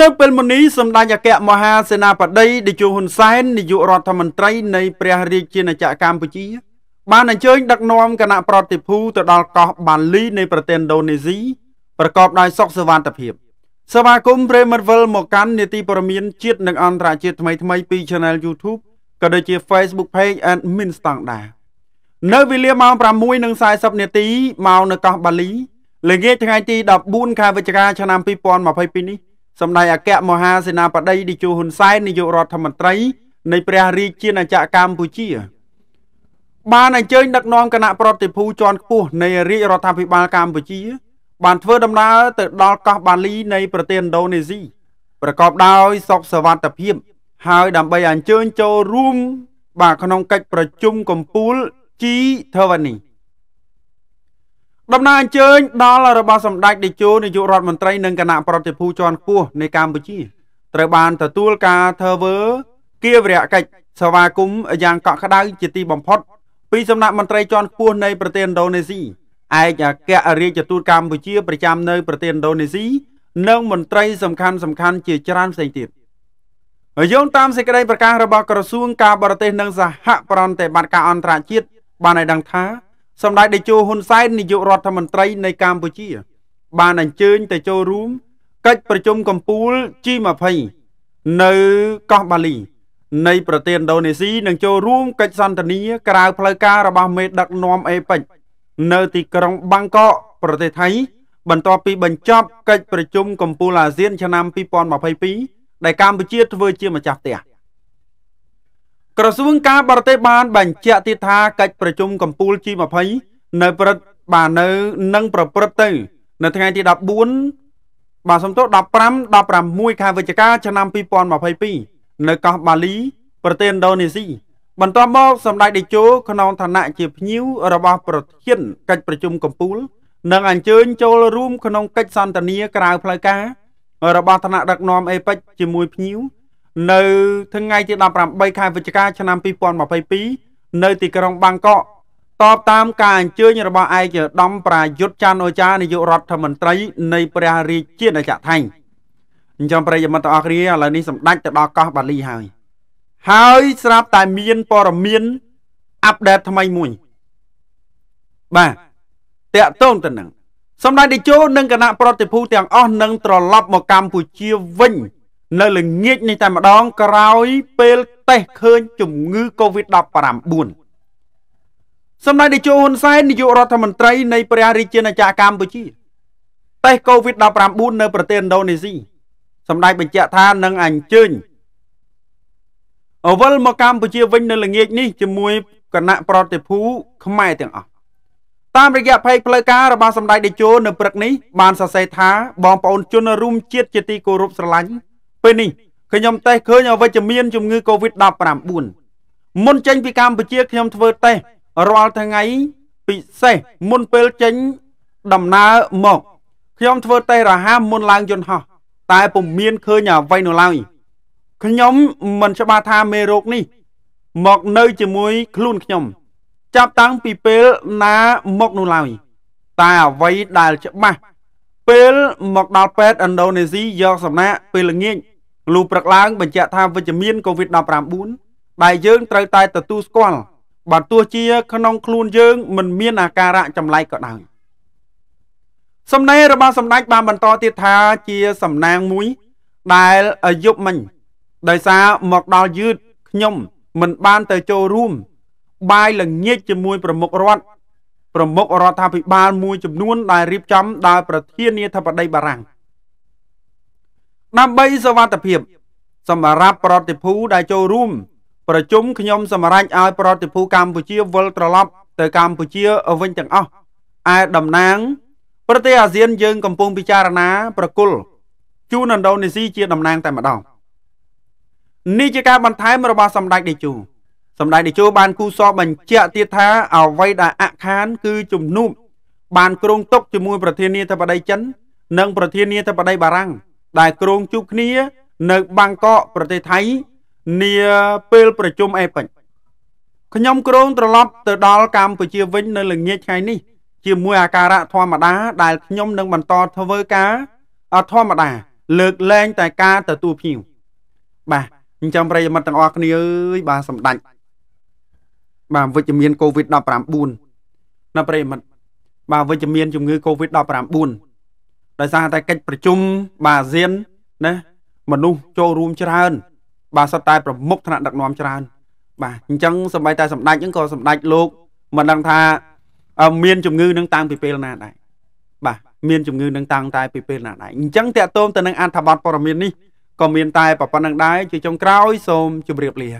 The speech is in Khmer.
នៅពេលមុននេះសម្ដេចអគ្គមហាសេនាបតីតេជោហ៊ុនសែននាយករដ្ឋមន្ត្រីនៃព្រះរាជាណាចក្រកម្ពុជាបានអញ្ជើញដឹកនាំគណៈប្រតិភូទៅដល់កោះបាលីនៃប្រទេសឥណ្ឌូនេស៊ីប្រកបដោយសុខសវត្ថិភាពសមាគមព្រេមិតវិលមកកាន់នីតិព័រមានជាតិនិងអន្តរជាតិថ្មីថ្មីពី Channel YouTube ក៏ដូចជា Facebook Page and Min Standard នៅវេលាម៉ោង6:40នាទីមកនៅកោះបាលីល្ងាចថ្ងៃទី14ខែវិច្ឆិកាឆ្នាំ2022នេះសម្ដេចអគ្គមហាសេនាបតីតេជោហ៊ុនសែននាយករដ្ឋមន្ត្រី នៃព្រះរាជាណាចក្រកម្ពុជា បានអញ្ជើញដឹកនាំគណៈប្រតិភូជាន់ខ្ពស់នៃរាជរដ្ឋាភិបាលកម្ពុជា បានធ្វើដំណើរទៅដល់កោះ បាលីនៃប្រទេសឥណ្ឌូនេស៊ីប្រកបដោយសុខសวัสดิភាព ហើយដើម្បីអញ្ជើញចូលរួមបាទក្នុងកិច្ចប្រជុំកម្ពុជា G20 ដំណើរអញ្ជើញដល់របស់សម្ដេចតេជោនាយករដ្ឋមន្ត្រីនិងគណៈប្រតិភូជាន់ខ្ពស់នៃកម្ពុជាត្រូវបានទទួលការធ្វើគៀវរៈកិច្ចសេវាគមន៍យ៉ាងកក់ក្ដៅជាទីបំផុត ពីសំណាក់មន្ត្រីជាន់ខ្ពស់នៃប្រទេសឥណ្ឌូនេស៊ីឯកអគ្គរាជទូតកម្ពុជាប្រចាំនៅប្រទេសឥណ្ឌូនេស៊ីនិងមន្ត្រីសំខាន់សំខាន់ជាច្រើនផ្សេងទៀតយោងតាមសេចក្តីប្រកាសរបស់ក្រសួងការបរទេស និងសហប្រតិបត្តិការអន្តរជាតិបានឲ្យដឹងថាសម្ដេចតេជោហ៊ុនសែននាយករដ្ឋមន្ត្រីនៃកម្ពុជា បានអញ្ជើញទៅចូលរួមកិច្ចប្រជុំកំពូល G20 នៅកោះបាលី នៃ ប្រទេសឥណ្ឌូនេស៊ីនឹងចូលរួមកិច្ចសន្ទនាក្រៅផ្លូវការរបស់មេដឹកនាំអេប៉ិចនៅទីក្រុងបាងកកប្រទេសថៃ បន្ទាប់ពី បញ្ចប់កិច្ចប្រជុំកំពូលអាស៊ាន ឆ្នាំ2022ដែលកម្ពុជាធ្វើជាម្ចាស់ផ្ទះ។ក្រសួងការបរទេសបានបញ្ជាក់ទៀតថាកិច្ចប្រជុំកម្ពុជា G20 នៅព្រឹត្តបាទនៅនឹងប្រព្រឹត្តទៅនៅថ្ងៃទី14បាទសំទោស15 16ខែវិច្ឆិកាឆ្នាំ2022នៅកោះបាលីប្រទេសឥណ្ឌូនេស៊ីបន្ទាប់មកសម្ដេចតេជោក្នុងឋានៈជាភ្ញៀវរបស់ប្រធានកិច្ចប្រជុំកម្ពុជានឹងអញ្ជើញចូលរួមក្នុងកិច្ចសន្ទនាក្រៅផ្លូវការរបស់ថ្នាក់ដឹកនាំអេប៉ិចជាមួយភ្ញៀវនៅថ្ងៃទី18ខែវិច្ឆិកាឆ្នាំ2022នៅទីក្រុងបាងកកតបតាមការអញ្ជើញរបស់ឯកឧត្តមប្រយុទ្ធចាន់អូចានាយករដ្ឋមន្ត្រីនៃព្រះរាជាណាចក្រថៃអញ្ចឹងប្រិយមិត្តទាំងអស់គ្នាឥឡូវនេះសម្ដេចទៅដល់កោះបាលីហើយ ហើយស្រាប់តែមានព័ត៌មានអាប់ដេតថ្មីមួយ បាទតាក់ទងទៅនឹង សម្ដេចតេជោនិងគណៈប្រតិភូទាំងអស់នឹងត្រឡប់មកកម្ពុជាវិញនៅល្ងាចនេះតែម្ដងក្រោយពេលតេស្តឃើញជំងឺ Covid-19 សម្ដេចតេជោហ៊ុនសែននាយករដ្ឋមន្ត្រីនៃព្រះរាជាណាចក្រកម្ពុជាតេស្ត Covid-19 នៅប្រទេសឥណ្ឌូនេស៊ីសម្ដេចបញ្ជាក់ថានឹងអញ្ជើញអវលមកកម្ពុជាវិញនៅល្ងាចនេះជាមួយគណៈប្រតិភូខ្មែរទាំងអស់តាមរយៈផេកផ្លូវការរបស់សម្ដេចតេជោនៅព្រឹកនេះបានសរសេរថាបងប្អូនជនរួមជាតិជាទីគោរពស្រឡាញ់ពេលនេះខ្ញុំតេស្តឃើញអវិជ្ជមានជំងឺ Covid-19 មុនចេញពីកម្ពុជាខ្ញុំធ្វើតេស្តរាល់ថ្ងៃពិសេសមុនពេលចេញ ដំណើរមកខ្ញុំធ្វើតេស្តរហ័សមុនឡើងយន្តហោះតែពុំមានឃើញអ្វីនៅឡើយខ្ញុំមិនច្បាស់ថាមេរោគនេះមកនៅជាមួយខ្លួនខ្ញុំចាប់តាំងពីពេលណាមកនោះឡើយតែអ្វីដែលច្បាស់ពេលមកដល់ពេទ្យឥណ្ឌូនេស៊ីយកសំណាក់ពេលល្ងាចលុះព្រឹកឡើងបញ្ជាក់ថាវិជ្ជមានកូវីដ19ដែលយើងត្រូវតែទទួលស្គាល់បើទោះជាក្នុងខ្លួនយើងមិនមានអាការៈចម្លែកក៏ដោយសំណេររបស់សម្ដេចបានបន្តទៀតថាជាសំណាងមួយ ដែលយប់មិញដោយសារមកដល់យឺតខ្ញុំមិនបានទៅចូលរួមបាយល្ងាចជាមួយប្រមុខរដ្ឋប្រមុខរដ្ឋាភិបាលមួយចំនួនដែលរៀបចំដោយប្រធានាធិបតីបារាំងដើម្បីសវត្ថភាព សម្រាប់ប្រតិភូដែលចូលរួមប្រជុំខ្ញុំសម្រេចឲ្យប្រតិភូកម្ពុជាវិលត្រឡប់ទៅកម្ពុជាវិញទាំងអស់ឯតំណាងប្រទេសអាស៊ានយើងកំពុងពិចារណាប្រគល់ជូនឥណ្ឌូនេស៊ីជាតំណាងតែម្ដងនេះជាការបន្ថែមរបស់សម្ដេចតេជោសម្ដេចតេជោបានគូសបញ្ជាក់ទៀតថាអ្វីដែលអខាន គឺជំនួបបានគ្រងទុកជាមួយប្រធានាធិបតីចិននិងប្រធានាធិបតីបារាំងដែលគ្រងជួបគ្នា នៅបាងកកប្រទេសថៃនាពេលប្រជុំអេប៉ិចខ្ញុំគ្រងត្រឡប់ទៅដល់កម្ពុជាវិញនៅល្ងាចថ្ងៃនេះជាមួយអាការៈធម្មតាដែលខ្ញុំនឹងបន្តធ្វើការធម្មតា លើកលែងតែការទទួលភ្ញៀវបាទអញ្ចឹងប្រិយមិត្តទាំងអស់គ្នាអើយបាទសម្ដេចបាទវិជ្ជមានកូវីដ19ណាប្រិមិត្តបាទវិជ្ជមាន ជំងឺកូវីដ19ដោយសារតែកិច្ចប្រជុំបាទអាស៊ានណាមនុស្សចូលរួមច្រើន បាទសុទ្ធតែប្រមុខថ្នាក់ដឹកនាំច្រើន បាទអញ្ចឹងសម្ប័យតែសម្ដេចហ្នឹងក៏សម្ដេចលោកមិនដឹងថាមានជំងឺនឹងតាំងពីពេលណាដែរបាទមានជំងឺនឹងតាំងតែពីពេលណាដែរអញ្ចឹងតកតូនទៅនឹងអត្ថបទព័ត៌មាននេះក៏មានតែប៉ុណ្្នឹងដែរជាចុងក្រោយសូមជម្រាបលា